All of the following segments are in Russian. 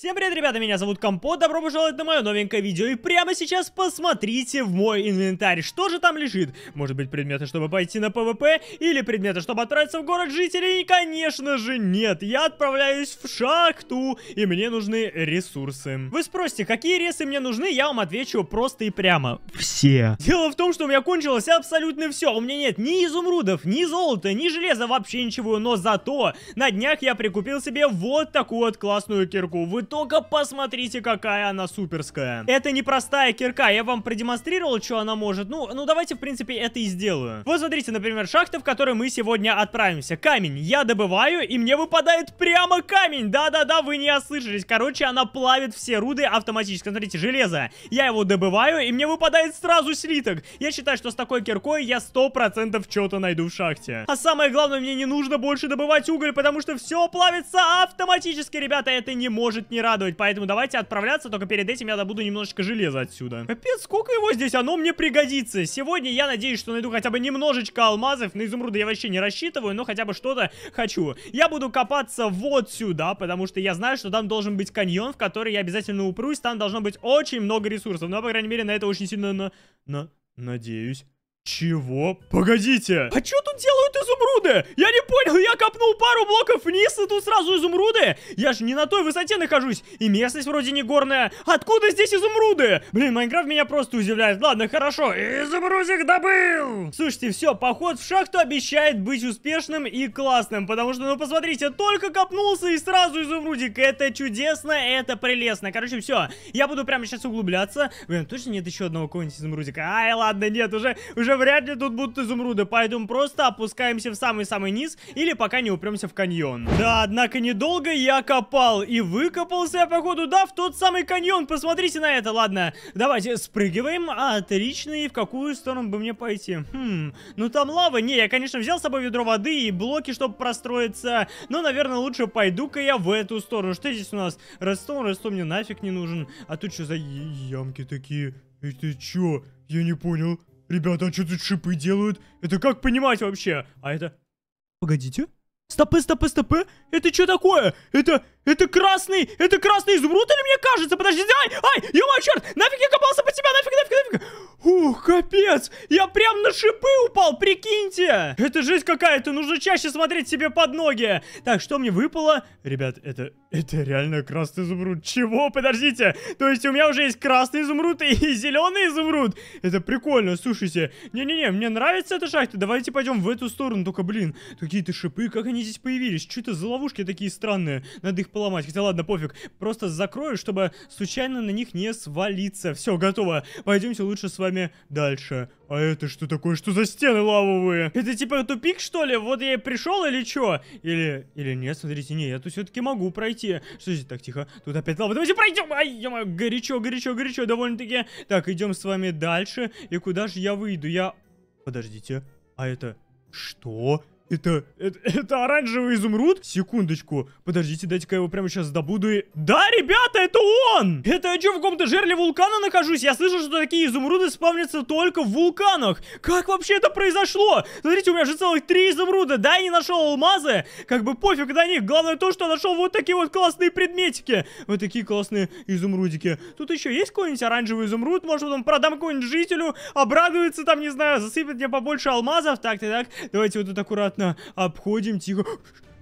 Всем привет, ребята, меня зовут Компот, добро пожаловать на мое новенькое видео, и прямо сейчас посмотрите в мой инвентарь, что же там лежит. Может быть предметы, чтобы пойти на ПВП, или предметы, чтобы отправиться в город жителей, конечно же нет, я отправляюсь в шахту, и мне нужны ресурсы. Вы спросите, какие ресы мне нужны, я вам отвечу просто и прямо. Все. Дело в том, что у меня кончилось абсолютно все, у меня нет ни изумрудов, ни золота, ни железа, вообще ничего, но зато на днях я прикупил себе вот такую вот классную кирку, вы только посмотрите, какая она суперская. Это не простая кирка, я вам продемонстрировал, что она может. Ну, ну давайте, в принципе, это и сделаю. Вот смотрите, например, шахта, в которой мы сегодня отправимся. Камень я добываю, и мне выпадает прямо камень. Да-да-да, вы не ослышались. Короче, она плавит все руды автоматически. Смотрите, железо. Я его добываю, и мне выпадает сразу слиток. Я считаю, что с такой киркой я 100% что-то найду в шахте. А самое главное, мне не нужно больше добывать уголь, потому что все плавится автоматически, ребята. Это не может не не радовать, поэтому давайте отправляться, только перед этим я добуду немножечко железа отсюда. Капец, сколько его здесь, оно мне пригодится. Сегодня я надеюсь, что найду хотя бы немножечко алмазов, на изумруды я вообще не рассчитываю, но хотя бы что-то хочу. Я буду копаться вот сюда, потому что я знаю, что там должен быть каньон, в который я обязательно упрусь, там должно быть очень много ресурсов, но, по крайней мере, на это очень сильно на... на... надеюсь. Чего? Погодите! А что тут делают изумруды? Я не понял, я копнул пару блоков вниз, и тут сразу изумруды? Я же не на той высоте нахожусь, и местность вроде не горная. Откуда здесь изумруды? Блин, Майнкрафт меня просто удивляет. Ладно, хорошо, изумрудик добыл! Слушайте, все, поход в шахту обещает быть успешным и классным, потому что, ну посмотрите, только копнулся и сразу изумрудик. Это чудесно, это прелестно. Короче, все, я буду прямо сейчас углубляться. Блин, точно нет еще одного какого-нибудь изумрудика? Ай, ладно, нет, уже, уже уже вряд ли тут будут изумруды, поэтому просто опускаемся в самый-самый низ или пока не упремся в каньон. Да, однако недолго я копал и выкопался я, походу, да, в тот самый каньон. Посмотрите на это, ладно. Давайте спрыгиваем. Отлично, и в какую сторону бы мне пойти? Хм, ну там лава. Не, я, конечно, взял с собой ведро воды и блоки, чтобы простроиться, но, наверное, лучше пойду-ка я в эту сторону. Что здесь у нас? Ростон, Ростон мне нафиг не нужен. А тут что за ямки такие? Это чё? Я не понял. Ребята, а что тут шипы делают? Это как понимать вообще? А это... Погодите. Стопы, стопы, стопы. Это что такое? Это... Это красный, это красный изумруд или мне кажется? Подожди, ай, ай, ё черт, нафиг я копался по тебя, нафиг, нафиг, нафиг. Ух, капец, я прям на шипы упал, прикиньте. Это жизнь какая-то, нужно чаще смотреть себе под ноги. Так, что мне выпало? Ребят, это, это реально красный изумруд. Чего? Подождите, то есть у меня уже есть красный изумруд и, и зеленый изумруд. Это прикольно, слушайте. Не-не-не, мне нравится эта шахта, давайте пойдем в эту сторону, только, блин, какие-то шипы, как они здесь появились? Что это за ловушки такие странные? Надо их их поломать. Хотя ладно, пофиг. Просто закрою, чтобы случайно на них не свалиться. Все, готово. Пойдемте лучше с вами дальше. А это что такое? Что за стены лавовые? Это типа тупик, что ли? Вот я и пришел или что? Или... Или нет, смотрите, нет, я тут все-таки могу пройти. Что здесь так тихо? Тут опять лава. Давайте пройдем! Ай, я горячо, горячо, горячо, довольно-таки. Так, идем с вами дальше. И куда же я выйду? Я... Подождите. А это... Что? Это, это, это оранжевый изумруд? Секундочку. Подождите, дайте-ка я его прямо сейчас добуду и... Да, ребята, это он! Это я что, в каком-то жерле вулкана нахожусь? Я слышал, что такие изумруды спавнятся только в вулканах. Как вообще это произошло? Смотрите, у меня же целых три изумруда. Да, я не нашел алмазы. Как бы пофиг на них. Главное то, что нашел вот такие вот классные предметики. Вот такие классные изумрудики. Тут еще есть какой-нибудь оранжевый изумруд? Может, он продам какому-нибудь жителю, обрадуется там, не знаю, засыпет мне побольше алмазов. Так, так, так. Давайте вот тут аккуратно аккуратно обходим тихо.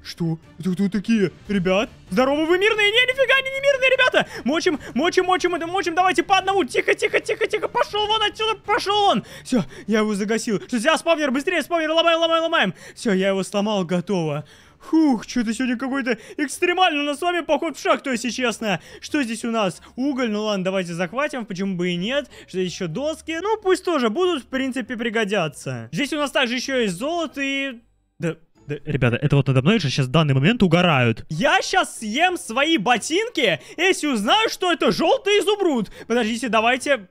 Что? Это кто такие? Ребят? Здорово, вы мирные? Не, нифига, они не мирные, ребята! Мочим, мочим, мочим, это мочим, давайте по одному! Тихо, тихо, тихо, тихо, пошел вон отсюда, пошел он. Все, я его загасил. Что, сейчас спавнер, быстрее, спавнер, ломаем, ломаем, ломаем! Все, я его сломал, готово. Фух, что-то сегодня какой-то экстремальный у нас с вами поход в шахту, если честно. Что здесь у нас? Уголь, ну ладно, давайте захватим, почему бы и нет. Что еще доски? Ну, пусть тоже будут, в принципе, пригодятся. Здесь у нас также еще есть золото и да, да, э, ребята, это вот надо мной же сейчас в данный момент угорают. Я сейчас съем свои ботинки, если узнаю, что это желтый изумруд. Подождите, давайте...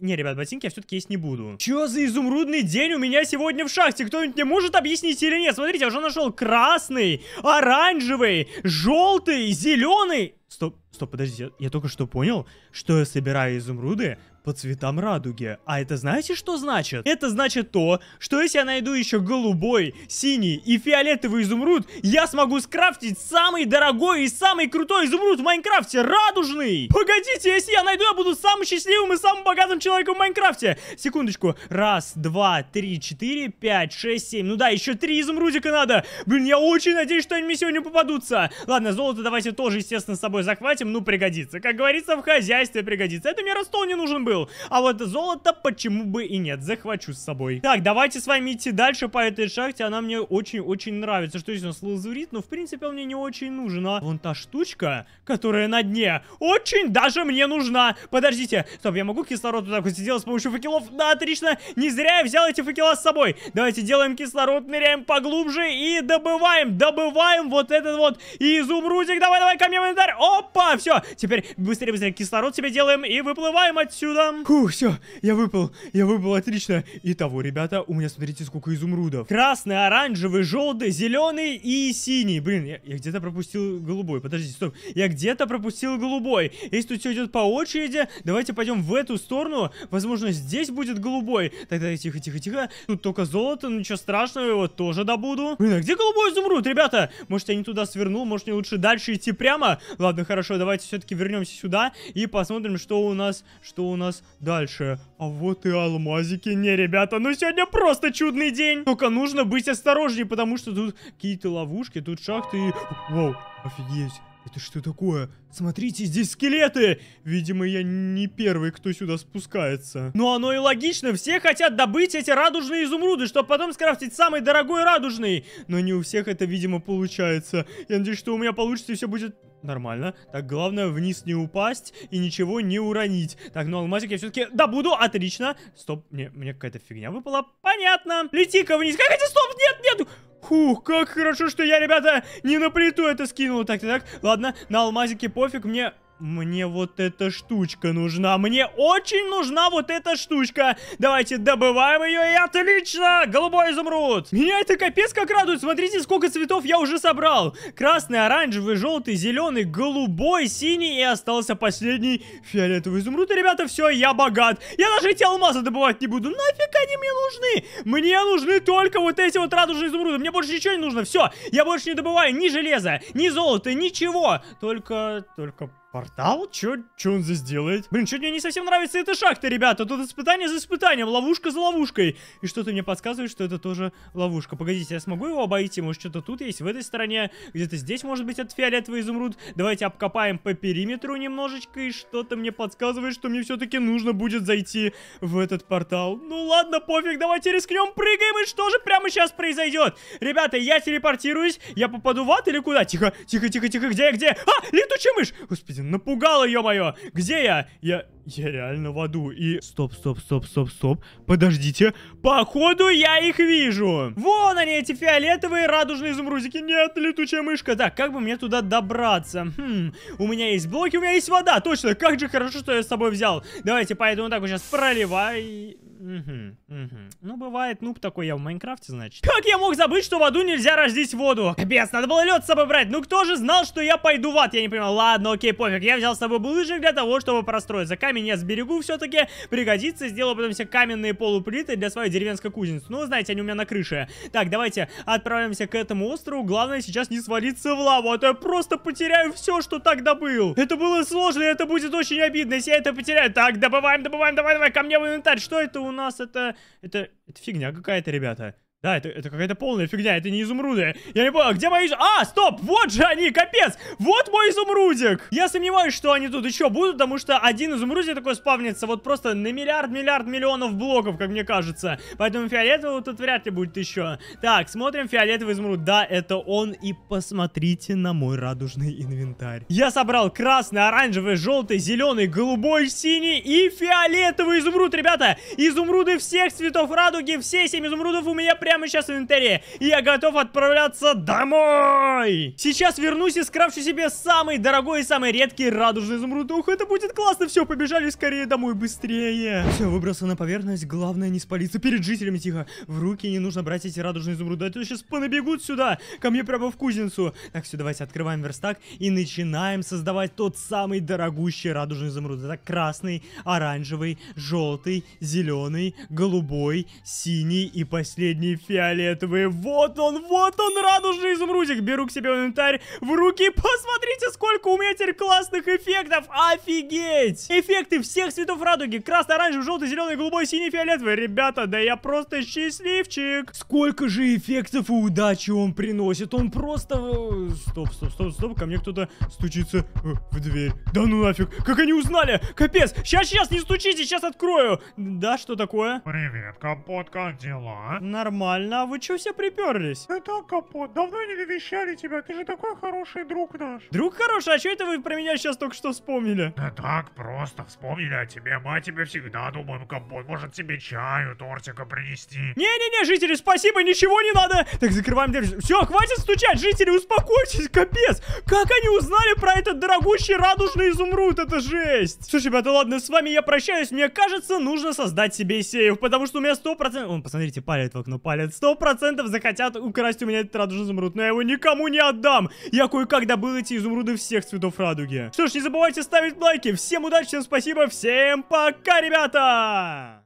Не, ребят, ботинки я все-таки есть не буду. Че за изумрудный день у меня сегодня в шахте? Кто-нибудь мне может объяснить или нет? Смотрите, я уже нашел красный, оранжевый, желтый, зеленый. Стоп, стоп, подождите, я только что понял, что я собираю изумруды по цветам радуги. А это знаете, что значит? Это значит то, что если я найду еще голубой, синий и фиолетовый изумруд, я смогу скрафтить самый дорогой и самый крутой изумруд в Майнкрафте, радужный! Погодите, если я найду, я буду самым счастливым и самым богатым человеком в Майнкрафте! Секундочку. Раз, два, три, четыре, пять, шесть, семь. Ну да, еще три изумрудика надо! Блин, я очень надеюсь, что они мне сегодня попадутся! Ладно, золото давайте тоже, естественно, с собой захватим, ну пригодится. Как говорится, в хозяйстве пригодится. Это мне Ростол не нужен был был. А вот золото почему бы и нет, захвачу с собой. Так, давайте с вами идти дальше по этой шахте, она мне очень-очень нравится. Что здесь у нас лазурит? Ну, в принципе, он мне не очень нужен. А вон та штучка, которая на дне, очень даже мне нужна. Подождите, стоп, я могу кислород вот сделать с помощью факелов? Да, отлично, не зря я взял эти факела с собой. Давайте делаем кислород, ныряем поглубже и добываем, добываем вот этот вот изумрудик. Давай, давай, ко мне в инвентарь. Опа, все, теперь быстрее-быстрее кислород себе делаем и выплываем отсюда. Бам! Фух, все, я выпал, я выпал, отлично. Итого, ребята, у меня, смотрите, сколько изумрудов. Красный, оранжевый, желтый, зеленый и синий. Блин, я, я где-то пропустил голубой. Подождите, стоп. Я где-то пропустил голубой. Если тут все идет по очереди, давайте пойдем в эту сторону. Возможно, здесь будет голубой. Тогда тихо, тихо, тихо. Тут только золото, ничего страшного, его тоже добуду. Блин, а где голубой изумруд, ребята? Может, я не туда свернул, может, мне лучше дальше идти прямо? Ладно, хорошо, давайте все-таки вернемся сюда и посмотрим, что у нас, что у нас нас дальше. А вот и алмазики. Не, ребята, ну сегодня просто чудный день. Только нужно быть осторожнее, потому что тут какие-то ловушки, тут шахты и... Вау, офигеть. Это что такое? Смотрите, здесь скелеты! Видимо, я не первый, кто сюда спускается. Но ну, оно и логично, все хотят добыть эти радужные изумруды, чтобы потом скрафтить самый дорогой радужный. Но не у всех это, видимо, получается. Я надеюсь, что у меня получится и все будет Нормально. Так, главное вниз не упасть и ничего не уронить. Так, ну алмазик я все-таки добуду. Отлично. Стоп, мне, мне какая-то фигня выпала. Понятно. Лети-ка вниз. Как это? Стоп, нет, нет. Фух, как хорошо, что я, ребята, не на плиту это скинул. Так, так, так. Ладно, на алмазике пофиг. Мне мне вот эта штучка нужна. Мне очень нужна вот эта штучка. Давайте добываем ее. И отлично! Голубой изумруд. Меня это капец как радует. Смотрите, сколько цветов я уже собрал. Красный, оранжевый, желтый, зеленый, голубой, синий. И остался последний фиолетовый изумруд. ребята, все, я богат. Я даже эти алмазы добывать не буду. Нафиг они мне нужны? Мне нужны только вот эти вот радужные изумруды. Мне больше ничего не нужно. Все, я больше не добываю ни железа, ни золота, ничего. Только, только Портал? Чё, чё он здесь делает? Блин, чё мне не совсем нравится эта шахта, ребята. Тут испытание за испытанием, ловушка за ловушкой. И что-то мне подсказывает, что это тоже ловушка. Погодите, я смогу его обойти? Может, что-то тут есть, в этой стороне? Где-то здесь, может быть, от фиолетовый изумруд? Давайте обкопаем по периметру немножечко. И что-то мне подсказывает, что мне все таки нужно будет зайти в этот портал. Ну ладно, пофиг, давайте рискнем, прыгаем. И что же прямо сейчас произойдет? Ребята, я телепортируюсь. Я попаду в ад или куда? Тихо, тихо, тихо, тихо. Где я, где? А, Летучая мышь! Господи, напугала, ё-моё! Где я? Я... Я реально в аду. И... Стоп, стоп, стоп, стоп, стоп. Подождите. Походу я их вижу. Вон они, эти фиолетовые радужные изумрузики. Нет, летучая мышка. Так, как бы мне туда добраться? Хм, у меня есть блоки, у меня есть вода. Точно, как же хорошо, что я с собой взял. Давайте поэтому так вот сейчас проливай... Угу, угу. Ну, бывает, нуб такой я в Майнкрафте, значит. Как я мог забыть, что в аду нельзя рождить воду? Капец, надо было лед с собой брать. Ну, кто же знал, что я пойду в ад? Я не понимал. Ладно, окей, пофиг. Я взял с собой булыжник для того, чтобы простроиться. Камень я сберегу все-таки. Пригодится. Сделал потом все каменные полуплиты для своей деревенской кузницы. Ну, знаете, они у меня на крыше. Так, давайте отправимся к этому острову. Главное сейчас не свалиться в лаву, а то я просто потеряю все, что так добыл. Это было сложно, и это будет очень обидно, если я это потеряю. Так, добываем, добываем, давай, давай, ко мне в инвентарь. Что это у у нас это... Это, это фигня какая-то, ребята. Да, это, это какая-то полная фигня, это не изумруды. Я не понял, а где мои... А, стоп, вот же они, капец! Вот мой изумрудик! Я сомневаюсь, что они тут еще будут, потому что один изумрудик такой спавнится вот просто на миллиард, миллиард, миллионов блоков, как мне кажется. Поэтому фиолетового тут вряд ли будет еще. Так, смотрим фиолетовый изумруд. Да, это он, и посмотрите на мой радужный инвентарь. Я собрал красный, оранжевый, желтый, зеленый, голубой, синий и фиолетовый изумруд, ребята! Изумруды всех цветов радуги, все семь изумрудов у меня прям прямо сейчас в инвентаре. И я готов отправляться домой. Сейчас вернусь и скрафчу себе самый дорогой и самый редкий радужный изумруд. Ух, это будет классно. Все, побежали скорее домой, быстрее. Все, выбрался на поверхность. Главное не спалиться перед жителями. Тихо. В руки не нужно брать эти радужные изумруды. А то сейчас понабегут сюда. Ко мне прямо в кузницу. Так, все, давайте открываем верстак и начинаем создавать тот самый дорогущий радужный изумруд. Это красный, оранжевый, желтый, зеленый, голубой, синий и последний Фиолетовые. Вот он, вот он, радужный изумрудик. Беру к себе инвентарь в руки. Посмотрите, сколько у меня теперь классных эффектов. Офигеть! Эффекты всех цветов радуги. Красный, оранжевый, желтый, зеленый, голубой, синий, фиолетовый. Ребята, да я просто счастливчик. Сколько же эффектов и удачи он приносит. Он просто... Э, стоп, стоп, стоп, стоп. Ко мне кто-то стучится э, в дверь. Да ну нафиг. Как они узнали? Капец. Сейчас, сейчас, не стучите, сейчас открою. Да, что такое? Привет, Капот, как дела? А? Нормально нормально, а вы чё все приперлись? Это Капот, давно не навещали тебя, ты же такой хороший друг наш. Друг хороший? А что это вы про меня сейчас только что вспомнили? Да так, просто вспомнили о тебе, мы о тебе всегда думаем, Капот, может тебе чаю, тортика принести? Не-не-не, жители, спасибо, ничего не надо. Так, закрываем дверь. Все, хватит стучать, жители, успокойтесь, капец. Как они узнали про этот дорогущий радужный изумруд, это жесть. Слушай, ребята, ладно, с вами я прощаюсь, мне кажется, нужно создать себе сейф, потому что у меня 100%... Вон, посмотрите, палит в окно, палит спалят. Сто процентов захотят украсть у меня этот радужный изумруд. Но я его никому не отдам. Я кое-как добыл эти изумруды всех цветов радуги. Что ж, не забывайте ставить лайки. Всем удачи, всем спасибо, всем пока, ребята!